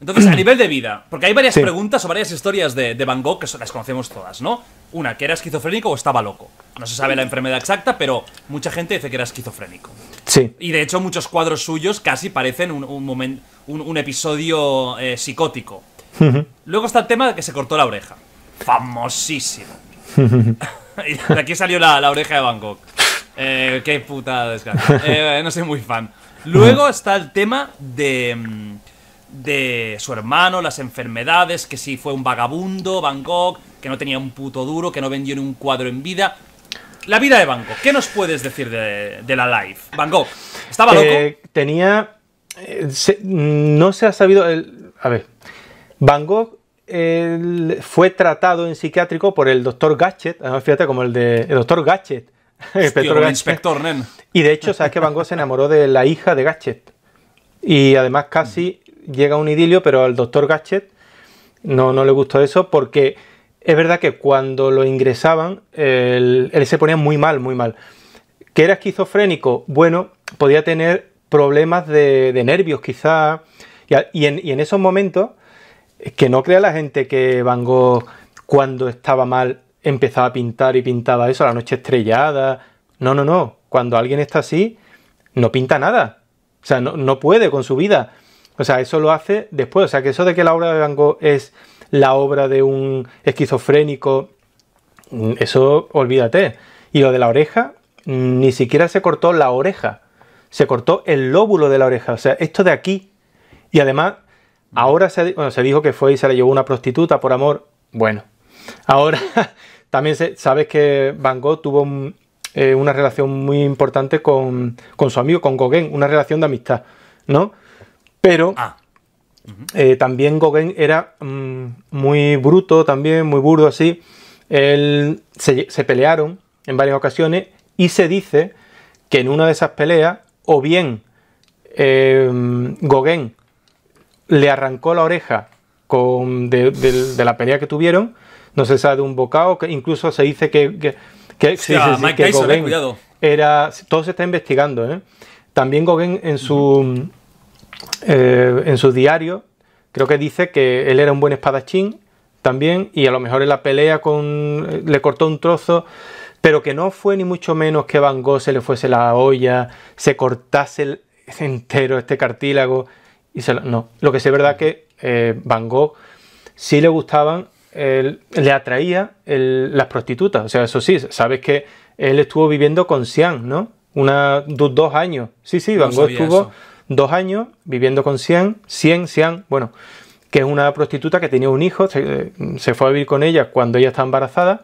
Entonces, a nivel de vida, porque hay varias preguntas o varias historias de, Van Gogh que las conocemos todas, ¿no? Una, que era esquizofrénico o estaba loco. No se sabe la enfermedad exacta, pero mucha gente dice que era esquizofrénico. Sí. Y de hecho, muchos cuadros suyos casi parecen un, un, un, episodio eh, psicótico. Luego está el tema de que se cortó la oreja. Famosísimo. de aquí salió la, la oreja de Van Gogh. Eh, qué puta desgracia. Eh, no soy muy fan. Luego está el tema de. Mm, de su hermano, las enfermedades, que si fue un vagabundo, Van Gogh, que no tenía un puto duro, que no vendió ni un cuadro en vida. La vida de Van Gogh, ¿qué nos puedes decir de, de la Van Gogh ¿estaba eh, loco? tenía. Eh, no se ha sabido. El, a ver. Van Gogh fue tratado en psiquiátrico por el doctor Gatchet, además fíjate como el de el doctor Gatchet, Este Inspector, nen. Y de hecho, sabes que Van Gogh se enamoró de la hija de Gatchet. Y además casi llega un idilio, pero al doctor Gatchet no, no le gustó eso porque es verdad que cuando lo ingresaban, él, se ponía muy mal, muy mal. ¿Que era esquizofrénico? Bueno, podía tener problemas de, nervios quizá. Y, en, y en esos momentos, que no crea la gente que Van Gogh cuando estaba mal empezaba a pintar y pintaba eso, la noche estrellada. No, no, no. Cuando alguien está así, no pinta nada. O sea, no, puede con su vida. O sea, eso lo hace después. O sea, que eso de que la obra de Van Gogh es la obra de un esquizofrénico, mm, eso olvídate. Y lo de la oreja, mm, ni siquiera se cortó la oreja, se cortó el lóbulo de la oreja, o sea, esto de aquí. Y además, ahora se, se dijo que fue y se la llevó una prostituta por amor. Bueno, Ahora, también sabes que Van Gogh tuvo eh, una relación muy importante con, su amigo, con Gauguin, una relación de amistad, ¿no? Pero ah. eh, también Gauguin era mm, muy bruto, también muy burdo así. se, pelearon en varias ocasiones y se dice que en una de esas peleas, o bien eh, Gauguin le arrancó la oreja de, la pelea que tuvieron, no se sabe de un bocado, que incluso se dice que, era. Todo se está investigando, ¿eh? También Gauguin en su, eh, en su diario, creo que dice que él era un buen espadachín también, y a lo mejor en la pelea con, eh, le cortó un trozo pero que no fue ni mucho menos que Van Gogh se le fuese la olla, se cortase el, entero este cartílago. Y lo, no, lo que sí es verdad que Van Gogh sí le gustaban le atraía las prostitutas. O sea, eso sí, sabes que él estuvo viviendo con Sian, ¿no? dos, años. Sí, sí, Van estuvo dos años viviendo con Sian, Sian, Sian, bueno, que es una prostituta que tenía un hijo, se, fue a vivir con ella cuando ella estaba embarazada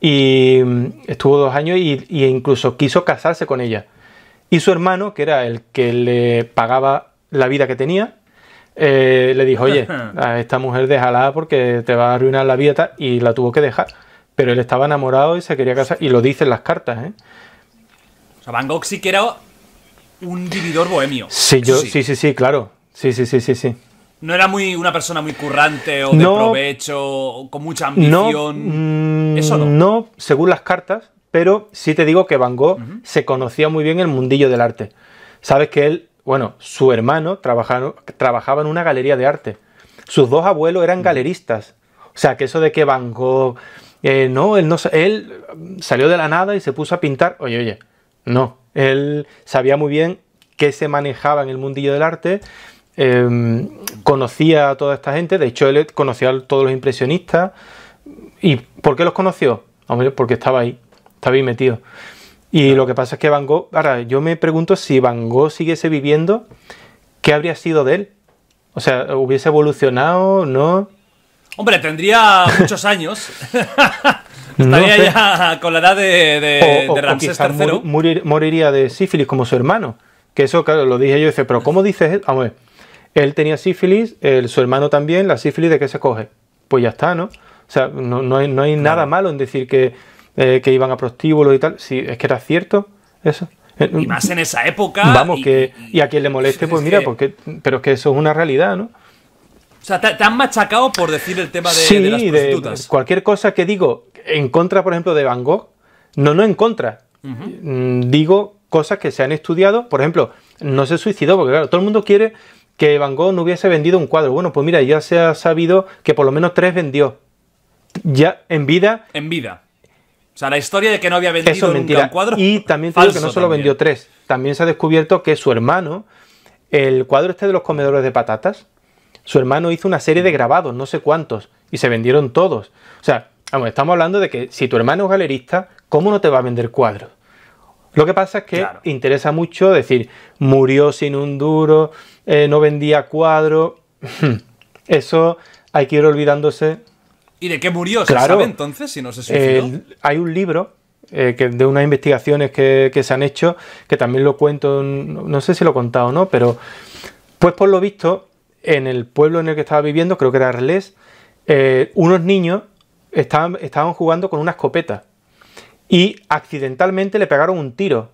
y mm, estuvo dos años e y, incluso quiso casarse con ella. Y su hermano, que era el que le pagaba la vida que tenía, eh, le dijo, oye, a esta mujer déjala porque te va a arruinar la vida y la tuvo que dejar. Pero él estaba enamorado y se quería casar, y lo dicen las cartas, ¿eh? O sea, Van Gogh sí que era un dividor bohemio. Sí, yo, sí. sí, sí, claro. Sí, sí, sí, sí, sí. No era muy una persona muy currante o de provecho, con mucha ambición. No, mm, Eso no. No, según las cartas, pero sí te digo que Van Gogh se conocía muy bien el mundillo del arte. Sabes que él bueno, su hermano trabajaba, en una galería de arte. Sus dos abuelos eran mm. galeristas. O sea, que eso de que Van Gogh, eh, no, él no, él salió de la nada y se puso a pintar. Oye, oye, no. Él sabía muy bien qué se manejaba en el mundillo del arte. Em, conocía a toda esta gente. De hecho, él conocía a todos los impresionistas. ¿Y por qué los conoció? Hombre, porque estaba ahí, estaba ahí metido. Y lo que pasa es que Van Gogh, ahora yo me pregunto si Van Gogh siguiese viviendo, ¿qué habría sido de él? O sea, ¿hubiese evolucionado? ¿No? Hombre, tendría muchos años. Estaría ya con la edad de, de, III. moriría de sífilis como su hermano. Que eso, claro, lo dije yo. Dice, pero ¿cómo dices? Vamos Él tenía sífilis, su hermano también. ¿La sífilis de qué se coge? Pues ya está, ¿no? O sea, no, hay, nada malo en decir que eh, que iban a prostíbulos y tal, si es que era cierto eso. Eh, y más en esa época. Vamos, y, que. Y a quien le moleste, pues mira, porque. Pero es que eso es una realidad, ¿no? O sea, te, han machacado por decir el tema de, las prostitutas. cualquier cosa que digo en contra, por ejemplo, de Van Gogh, no, no en contra. Mm, digo cosas que se han estudiado. Por ejemplo, no se suicidó, porque claro, todo el mundo quiere que Van Gogh no hubiese vendido un cuadro. Bueno, pues mira, ya se ha sabido que por lo menos tres vendió. Ya en vida. En vida. O sea, la historia de que no había vendido un cuadro. Y también que no solo vendió tres. También se ha descubierto que su hermano, el cuadro este de los comedores de patatas, su hermano hizo una serie de grabados, no sé cuántos, y se vendieron todos. O sea, estamos hablando de que si tu hermano es galerista, ¿cómo no te va a vender cuadros? Lo que pasa es que interesa mucho decir, murió sin un duro, eh, no vendía cuadros. Eso hay que ir olvidándose ¿Y de qué murió? ¿Se claro, sabe entonces si no se suicidó? hay un libro eh, que de unas investigaciones que, se han hecho, que también lo cuento, no sé si lo he contado o no, pero pues por lo visto, en el pueblo en el que estaba viviendo, creo que era Arles, eh, unos niños estaban, estaban jugando con una escopeta y accidentalmente le pegaron un tiro.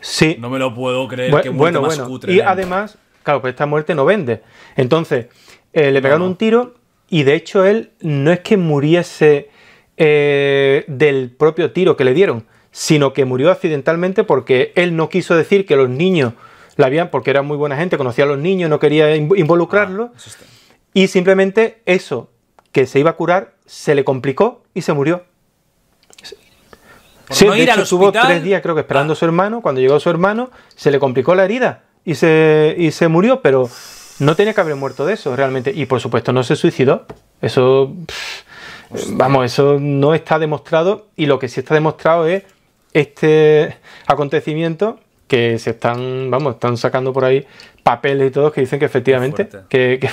Sí. No me lo puedo creer. Bueno, que bueno, y además, claro, pues esta muerte no vende. Entonces, eh, le pegaron un tiro y de hecho él no es que muriese eh, del propio tiro que le dieron, sino que murió accidentalmente porque él no quiso decir que los niños la habían, porque era muy buena gente, conocía a los niños, no quería ah, involucrarlos. y simplemente eso, que se iba a curar, se le complicó y se murió. sí, de hecho, estuvo tres días, creo que esperando ah. a su hermano. Cuando llegó su hermano, se le complicó la herida y se, y se murió, pero no tenía que haber muerto de eso, realmente. Y por supuesto no se suicidó. Eso, vamos, eso no está demostrado. Y lo que sí está demostrado es este acontecimiento que se están, vamos, están sacando por ahí papeles y todo que dicen que efectivamente, que, que,